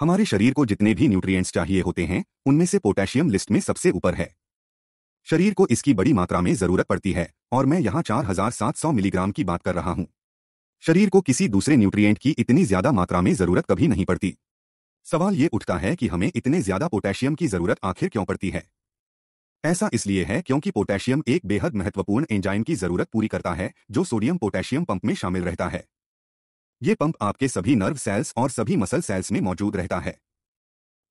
हमारे शरीर को जितने भी न्यूट्रिएंट्स चाहिए होते हैं उनमें से पोटेशियम लिस्ट में सबसे ऊपर है शरीर को इसकी बड़ी मात्रा में जरूरत पड़ती है और मैं यहाँ 4700 मिलीग्राम की बात कर रहा हूँ शरीर को किसी दूसरे न्यूट्रिएंट की इतनी ज्यादा मात्रा में जरूरत कभी नहीं पड़ती सवाल ये उठता है कि हमें इतने ज्यादा पोटेशियम की जरूरत आखिर क्यों पड़ती है ऐसा इसलिए है क्योंकि पोटेशियम एक बेहद महत्वपूर्ण एंजाइम की जरूरत पूरी करता है जो सोडियम पोटेशियम पंप में शामिल रहता है ये पंप आपके सभी नर्व सेल्स और सभी मसल सेल्स में मौजूद रहता है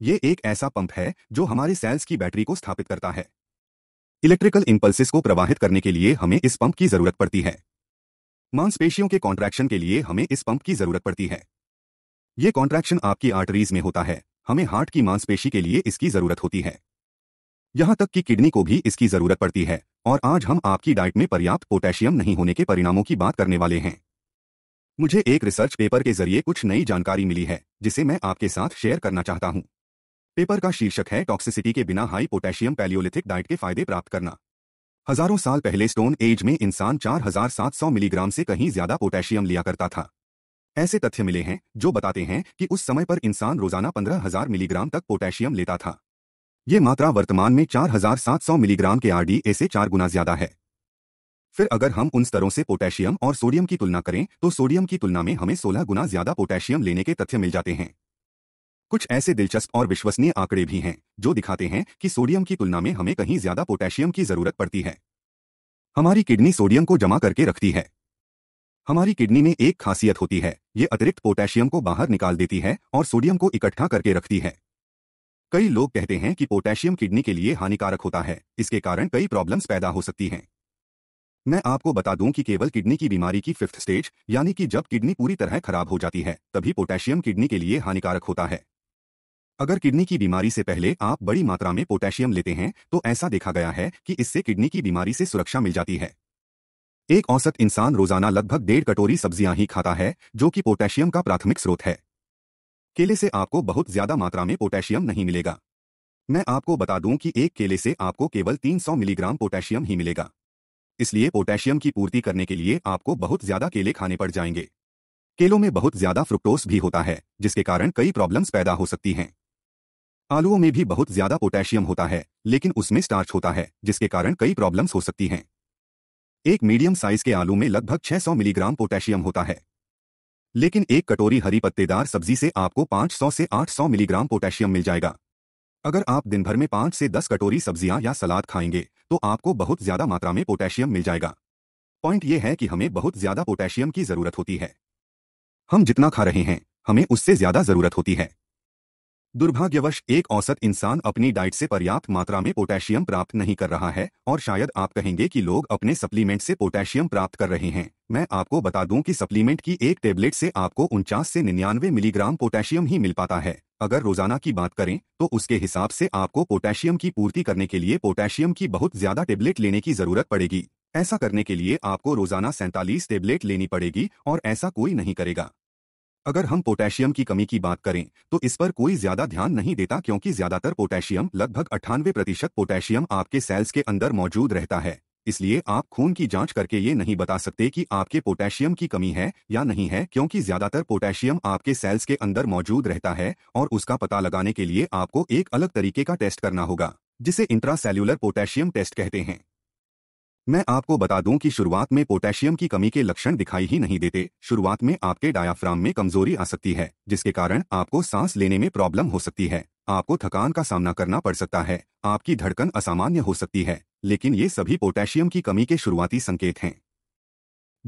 ये एक ऐसा पंप है जो हमारे सेल्स की बैटरी को स्थापित करता है इलेक्ट्रिकल इंपल्सिस को प्रवाहित करने के लिए हमें इस पंप की जरूरत पड़ती है मांसपेशियों के कॉन्ट्रैक्शन के लिए हमें इस पंप की जरूरत पड़ती है ये कॉन्ट्रैक्शन आपकी आर्टरीज में होता है हमें हार्ट की मांसपेशी के लिए इसकी जरूरत होती है यहां तक कि किडनी को भी इसकी जरूरत पड़ती है और आज हम आपकी डाइट में पर्याप्त पोटेशियम नहीं होने के परिणामों की बात करने वाले हैं मुझे एक रिसर्च पेपर के जरिए कुछ नई जानकारी मिली है जिसे मैं आपके साथ शेयर करना चाहता हूँ पेपर का शीर्षक है टॉक्सिसिटी के बिना हाई पोटेशियम पैलियोलिथिक डाइट के फायदे प्राप्त करना हजारों साल पहले स्टोन एज में इंसान 4700 मिलीग्राम से कहीं ज्यादा पोटेशियम लिया करता था ऐसे तथ्य मिले हैं जो बताते हैं कि उस समय पर इंसान रोजाना 15000 मिलीग्राम तक पोटेशियम लेता था ये मात्रा वर्तमान में 4700 मिलीग्राम के आरडीए से चार गुना ज्यादा है फिर अगर हम उन स्तरों से पोटेशियम और सोडियम की तुलना करें तो सोडियम की तुलना में हमें 16 गुना ज्यादा पोटेशियम लेने के तथ्य मिल जाते हैं कुछ ऐसे दिलचस्प और विश्वसनीय आंकड़े भी हैं जो दिखाते हैं कि सोडियम की तुलना में हमें कहीं ज्यादा पोटेशियम की जरूरत पड़ती है हमारी किडनी सोडियम को जमा करके रखती है हमारी किडनी में एक खासियत होती है ये अतिरिक्त पोटेशियम को बाहर निकाल देती है और सोडियम को इकट्ठा करके रखती है कई लोग कहते हैं कि पोटेशियम किडनी के लिए हानिकारक होता है इसके कारण कई प्रॉब्लम्स पैदा हो सकती हैं मैं आपको बता दूं कि केवल किडनी की बीमारी की फिफ्थ स्टेज यानी कि जब किडनी पूरी तरह खराब हो जाती है तभी पोटेशियम किडनी के लिए हानिकारक होता है अगर किडनी की बीमारी से पहले आप बड़ी मात्रा में पोटेशियम लेते हैं तो ऐसा देखा गया है कि इससे किडनी की बीमारी से सुरक्षा मिल जाती है एक औसत इंसान रोजाना लगभग डेढ़ कटोरी सब्जियां ही खाता है जो कि पोटेशियम का प्राथमिक स्रोत है केले से आपको बहुत ज्यादा मात्रा में पोटेशियम नहीं मिलेगा मैं आपको बता दूं कि एक केले से आपको केवल 300 मिलीग्राम पोटेशियम ही मिलेगा इसलिए पोटेशियम की पूर्ति करने के लिए आपको बहुत ज्यादा केले खाने पड़ जाएंगे केलों में बहुत ज्यादा फ्रुक्टोस भी होता है जिसके कारण कई प्रॉब्लम्स पैदा हो सकती हैं आलुओं में भी बहुत ज्यादा पोटेशियम होता है लेकिन उसमें स्टार्च होता है जिसके कारण कई प्रॉब्लम्स हो सकती हैं एक मीडियम साइज के आलू में लगभग 600 मिलीग्राम पोटेशियम होता है लेकिन एक कटोरी हरी पत्तेदार सब्जी से आपको 500 से 800 मिलीग्राम पोटेशियम मिल जाएगा अगर आप दिन भर में पाँच से दस कटोरी सब्जियां या सलाद खाएंगे तो आपको बहुत ज्यादा मात्रा में पोटेशियम मिल जाएगा पॉइंट ये है कि हमें बहुत ज्यादा पोटेशियम की जरूरत होती है हम जितना खा रहे हैं हमें उससे ज्यादा जरूरत होती है दुर्भाग्यवश एक औसत इंसान अपनी डाइट से पर्याप्त मात्रा में पोटेशियम प्राप्त नहीं कर रहा है और शायद आप कहेंगे कि लोग अपने सप्लीमेंट से पोटेशियम प्राप्त कर रहे हैं मैं आपको बता दूं कि सप्लीमेंट की एक टेबलेट से आपको उनचास से निन्यानवे मिलीग्राम पोटेशियम ही मिल पाता है अगर रोजाना की बात करें तो उसके हिसाब से आपको पोटेशियम की पूर्ति करने के लिए पोटेशियम की बहुत ज्यादा टेबलेट लेने की जरूरत पड़ेगी ऐसा करने के लिए आपको रोजाना सैंतालीस टेबलेट लेनी पड़ेगी और ऐसा कोई नहीं करेगा अगर हम पोटेशियम की कमी की बात करें तो इस पर कोई ज्यादा ध्यान नहीं देता क्योंकि ज्यादातर पोटेशियम लगभग अठानवे प्रतिशत पोटेशियम आपके सेल्स के अंदर मौजूद रहता है इसलिए आप खून की जांच करके ये नहीं बता सकते कि आपके पोटेशियम की कमी है या नहीं है क्योंकि ज्यादातर पोटेशियम आपके सेल्स के अंदर मौजूद रहता है और उसका पता लगाने के लिए आपको एक अलग तरीके का टेस्ट करना होगा जिसे इंट्रासेल्यूलर पोटेशियम टेस्ट कहते हैं मैं आपको बता दूं कि शुरुआत में पोटेशियम की कमी के लक्षण दिखाई ही नहीं देते शुरुआत में आपके डायाफ्राम में कमजोरी आ सकती है जिसके कारण आपको सांस लेने में प्रॉब्लम हो सकती है आपको थकान का सामना करना पड़ सकता है आपकी धड़कन असामान्य हो सकती है लेकिन ये सभी पोटेशियम की कमी के शुरुआती संकेत हैं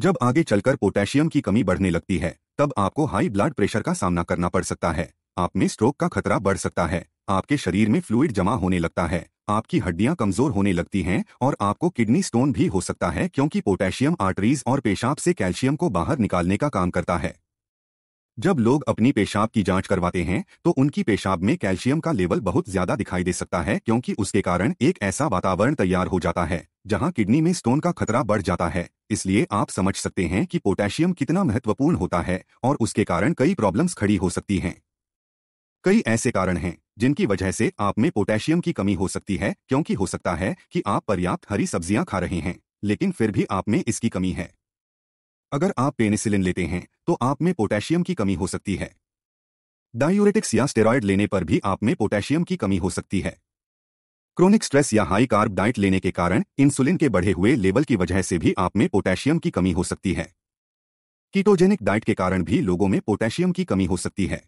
जब आगे चलकर पोटेशियम की कमी बढ़ने लगती है तब आपको हाई ब्लड प्रेशर का सामना करना पड़ सकता है आप में स्ट्रोक का खतरा बढ़ सकता है आपके शरीर में फ्लूड जमा होने लगता है आपकी हड्डियां कमजोर होने लगती हैं और आपको किडनी स्टोन भी हो सकता है क्योंकि पोटेशियम आर्टरीज और पेशाब से कैल्शियम को बाहर निकालने का काम करता है जब लोग अपनी पेशाब की जांच करवाते हैं तो उनकी पेशाब में कैल्शियम का लेवल बहुत ज्यादा दिखाई दे सकता है क्योंकि उसके कारण एक ऐसा वातावरण तैयार हो जाता है जहां किडनी में स्टोन का खतरा बढ़ जाता है इसलिए आप समझ सकते हैं कि पोटेशियम कितना महत्वपूर्ण होता है और उसके कारण कई प्रॉब्लम्स खड़ी हो सकती हैं कई ऐसे कारण हैं जिनकी वजह से आप में पोटेशियम की कमी हो सकती है क्योंकि हो सकता है कि आप पर्याप्त हरी सब्जियां खा रहे हैं लेकिन फिर भी आप में इसकी कमी है अगर आप पेनिसिलिन लेते हैं तो आप में पोटेशियम की कमी हो सकती है डायूरेटिक्स या स्टेरॉयड लेने पर भी आप में पोटेशियम की कमी हो सकती है क्रोनिक स्ट्रेस या हाई कार्ब डाइट लेने के कारण इंसुलिन के बढ़े हुए लेवल की वजह से भी आप में पोटेशियम की कमी हो सकती है कीटोजेनिक डाइट के कारण भी लोगों में पोटेशियम की कमी हो सकती है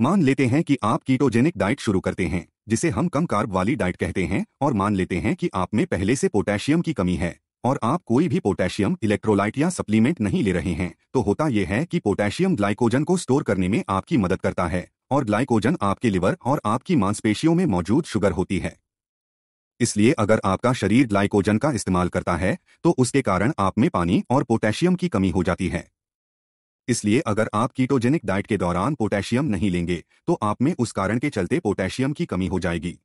मान लेते हैं कि आप कीटोजेनिक डाइट शुरू करते हैं जिसे हम कम कार्ब वाली डाइट कहते हैं और मान लेते हैं कि आप में पहले से पोटेशियम की कमी है और आप कोई भी पोटेशियम इलेक्ट्रोलाइट या सप्लीमेंट नहीं ले रहे हैं तो होता यह है कि पोटेशियम ग्लाइकोजन को स्टोर करने में आपकी मदद करता है और ग्लाइकोजन आपके लिवर और आपकी मांसपेशियों में मौजूद शुगर होती है इसलिए अगर आपका शरीर ग्लाइकोजन का इस्तेमाल करता है तो उसके कारण आप में पानी और पोटेशियम की कमी हो जाती है इसलिए अगर आप कीटोजेनिक डाइट के दौरान पोटेशियम नहीं लेंगे तो आप में उस कारण के चलते पोटेशियम की कमी हो जाएगी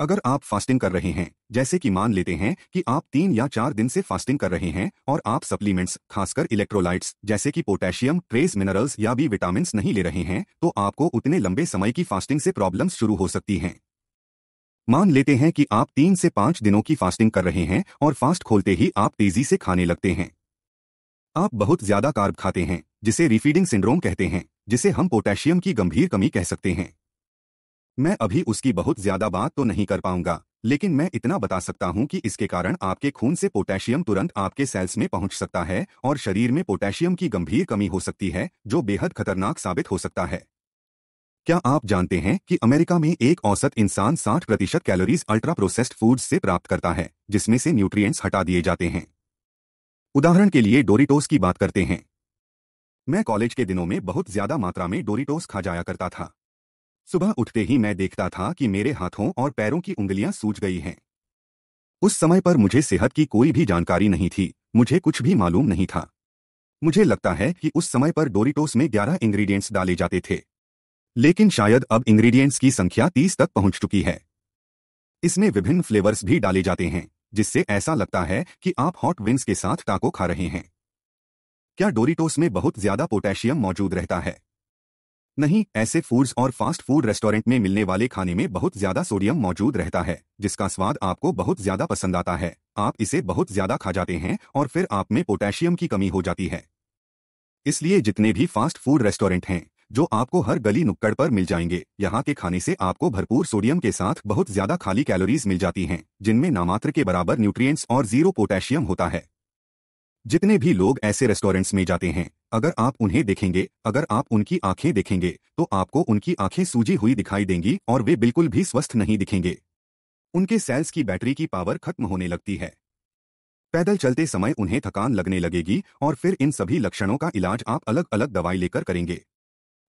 अगर आप फास्टिंग कर रहे हैं जैसे कि मान लेते हैं कि आप तीन या चार दिन से फास्टिंग कर रहे हैं और आप सप्लीमेंट्स खासकर इलेक्ट्रोलाइट्स जैसे कि पोटेशियम ट्रेस मिनरल्स या भी विटामिन नहीं ले रहे हैं तो आपको उतने लंबे समय की फास्टिंग से प्रॉब्लम शुरू हो सकती हैं मान लेते हैं कि आप तीन से पांच दिनों की फास्टिंग कर रहे हैं और फास्ट खोलते ही आप तेजी से खाने लगते हैं आप बहुत ज्यादा कार्ब खाते हैं जिसे रिफीडिंग सिंड्रोम कहते हैं जिसे हम पोटेशियम की गंभीर कमी कह सकते हैं मैं अभी उसकी बहुत ज्यादा बात तो नहीं कर पाऊंगा लेकिन मैं इतना बता सकता हूं कि इसके कारण आपके खून से पोटेशियम तुरंत आपके सेल्स में पहुंच सकता है और शरीर में पोटेशियम की गंभीर कमी हो सकती है जो बेहद खतरनाक साबित हो सकता है क्या आप जानते हैं कि अमेरिका में एक औसत इंसान 60 प्रतिशत कैलोरीज अल्ट्रा प्रोसेस्ड फूड्स से प्राप्त करता है जिसमें से न्यूट्रिएंट्स हटा दिए जाते हैं उदाहरण के लिए डोरिटोस की बात करते हैं मैं कॉलेज के दिनों में बहुत ज्यादा मात्रा में डोरिटोस खा जाया करता था सुबह उठते ही मैं देखता था कि मेरे हाथों और पैरों की उंगलियां सूज गई हैं उस समय पर मुझे सेहत की कोई भी जानकारी नहीं थी मुझे कुछ भी मालूम नहीं था मुझे लगता है कि उस समय पर डोरिटोस में ग्यारह इंग्रेडिएंट्स डाले जाते थे लेकिन शायद अब इंग्रेडिएंट्स की संख्या तीस तक पहुंच चुकी है इसमें विभिन्न फ्लेवर्स भी डाले जाते हैं जिससे ऐसा लगता है कि आप हॉट विंग्स के साथ टाको खा रहे हैं क्या डोरिटोस में बहुत ज्यादा पोटेशियम मौजूद रहता है नहीं ऐसे फूड्स और फास्ट फूड रेस्टोरेंट में मिलने वाले खाने में बहुत ज्यादा सोडियम मौजूद रहता है जिसका स्वाद आपको बहुत ज्यादा पसंद आता है आप इसे बहुत ज्यादा खा जाते हैं और फिर आप में पोटेशियम की कमी हो जाती है इसलिए जितने भी फास्ट फूड रेस्टोरेंट हैं जो आपको हर गली नुक्कड़ पर मिल जाएंगे यहाँ के खाने से आपको भरपूर सोडियम के साथ बहुत ज्यादा खाली कैलोरीज मिल जाती हैं जिनमें नामात्र के बराबर न्यूट्रिएंट्स और जीरो पोटेशियम होता है जितने भी लोग ऐसे रेस्टोरेंट्स में जाते हैं अगर आप उन्हें देखेंगे अगर आप उनकी आंखें देखेंगे तो आपको उनकी आंखें सूजी हुई दिखाई देंगी और वे बिल्कुल भी स्वस्थ नहीं दिखेंगे उनके सेल्स की बैटरी की पावर खत्म होने लगती है पैदल चलते समय उन्हें थकान लगने लगेगी और फिर इन सभी लक्षणों का इलाज आप अलग अलग दवाई लेकर करेंगे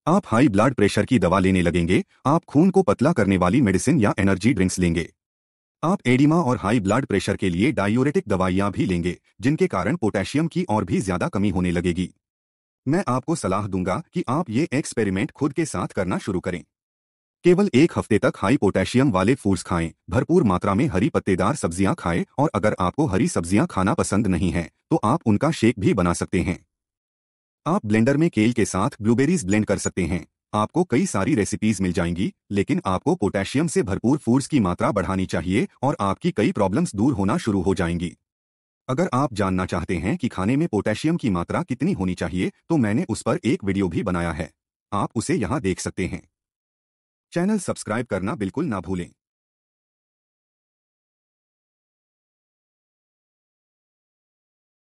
आप हाई ब्लड प्रेशर की दवा लेने लगेंगे आप खून को पतला करने वाली मेडिसिन या एनर्जी ड्रिंक्स लेंगे आप एडिमा और हाई ब्लड प्रेशर के लिए डायोरेटिक दवाइयाँ भी लेंगे जिनके कारण पोटेशियम की और भी ज्यादा कमी होने लगेगी मैं आपको सलाह दूंगा कि आप ये एक्सपेरिमेंट खुद के साथ करना शुरू करें केवल एक हफ्ते तक हाई पोटेशियम वाले फूड्स खाएं भरपूर मात्रा में हरी पत्तेदार सब्जियां खाएं और अगर आपको हरी सब्जियां खाना पसंद नहीं है तो आप उनका शेक भी बना सकते हैं आप ब्लेंडर में केल के साथ ब्लूबेरीज ब्लेंड कर सकते हैं आपको कई सारी रेसिपीज मिल जाएंगी लेकिन आपको पोटेशियम से भरपूर फूड्स की मात्रा बढ़ानी चाहिए और आपकी कई प्रॉब्लम्स दूर होना शुरू हो जाएंगी अगर आप जानना चाहते हैं कि खाने में पोटेशियम की मात्रा कितनी होनी चाहिए तो मैंने उस पर एक वीडियो भी बनाया है आप उसे यहाँ देख सकते हैं चैनल सब्सक्राइब करना बिल्कुल ना भूलें